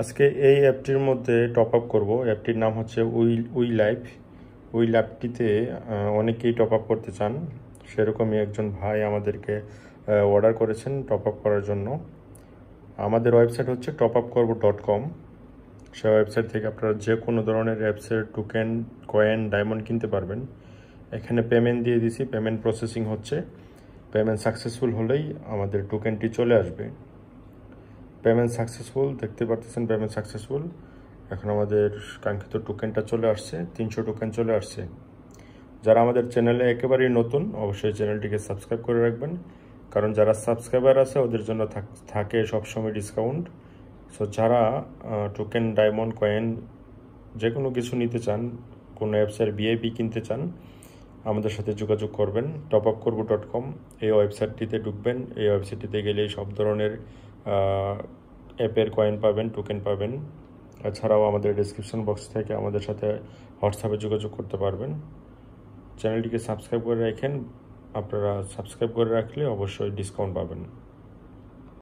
আজকে এই অ্যাপটির মধ্যে টপ আপ করবো অ্যাপটির নাম হচ্ছে উই উই লাইফ উই ল্যাপটিতে অনেকেই টপ আপ করতে চান সেরকমই একজন ভাই আমাদেরকে অর্ডার করেছেন টপ আপ করার জন্য আমাদের ওয়েবসাইট হচ্ছে টপ আপ করবো ডট কম সে ওয়েবসাইট থেকে আপনারা যে কোনো ধরনের অ্যাপসের টুকেন কয়েন ডায়মন্ড কিনতে পারবেন এখানে পেমেন্ট দিয়ে দিছি পেমেন্ট প্রসেসিং হচ্ছে পেমেন্ট সাকসেসফুল হলেই আমাদের টুকেনটি চলে আসবে পেমেন্ট সাকসেসফুল দেখতে পারতেছেন পেমেন্ট সাকসেসফুল এখন আমাদের কাঙ্ক্ষিত টোকেনটা চলে আসছে তিনশো টোকেন চলে আসছে যারা আমাদের চ্যানেলে একেবারেই নতুন অবশ্যই চ্যানেলটিকে সাবস্ক্রাইব করে রাখবেন কারণ যারা সাবস্ক্রাইবার আছে ওদের জন্য থাকে সবসময় ডিসকাউন্ট সো যারা টোকেন ডায়মন্ড কয়েন যে কোনো কিছু নিতে চান কোনো অ্যাপসের বিআইপি কিনতে চান আমাদের সাথে যোগাযোগ করবেন টপ আপ করবো ডট কম এই ওয়েবসাইটটিতে ঢুকবেন এই ওয়েবসাইটটিতে গেলেই সব ধরনের অ্যাপের কয়েন পাবেন টোকেন পাবেন এছাড়াও আমাদের ডিসক্রিপশন বক্স থেকে আমাদের সাথে হোয়াটসঅ্যাপে যোগাযোগ করতে পারবেন চ্যানেলটিকে সাবস্ক্রাইব করে রাখেন আপনারা সাবস্ক্রাইব করে রাখলে অবশ্যই ডিসকাউন্ট পাবেন